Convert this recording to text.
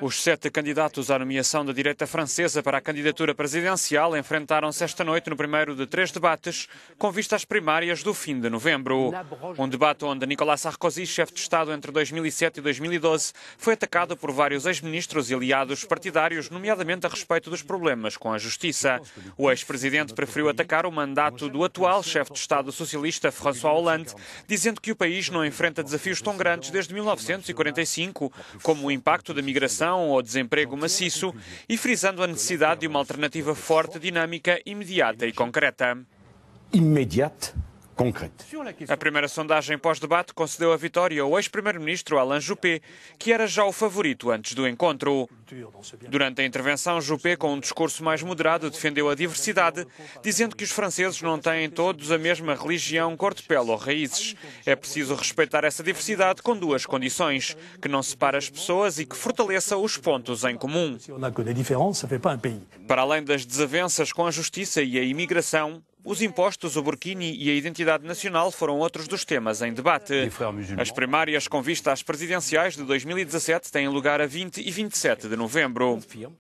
Os sete candidatos à nomeação da direita francesa para a candidatura presidencial enfrentaram-se esta noite no primeiro de três debates, com vista às primárias do fim de novembro. Um debate onde Nicolas Sarkozy, chefe de Estado entre 2007 e 2012, foi atacado por vários ex-ministros e aliados partidários, nomeadamente a respeito dos problemas com a justiça. O ex-presidente preferiu atacar o mandato do atual chefe de Estado socialista, François Hollande, dizendo que o país não enfrenta desafios tão grandes desde 1945, como o impacto da migração inflação desemprego maciço e frisando a necessidade de uma alternativa forte, dinâmica, imediata e concreta. Imediata? concreta. A primeira sondagem pós-debate concedeu a vitória ao ex-primeiro-ministro Alain Juppé, que era já o favorito antes do encontro. Durante a intervenção, Juppé, com um discurso mais moderado, defendeu a diversidade, dizendo que os franceses não têm todos a mesma religião, cor de pele ou raízes. É preciso respeitar essa diversidade com duas condições: que não separe as pessoas e que fortaleça os pontos em comum. Para além das desavenças com a justiça e a imigração, os impostos, o Burkini e a identidade nacional foram outros dos temas em debate. As primárias com vista às presidenciais de 2017 têm lugar a 20 e 27 de novembro.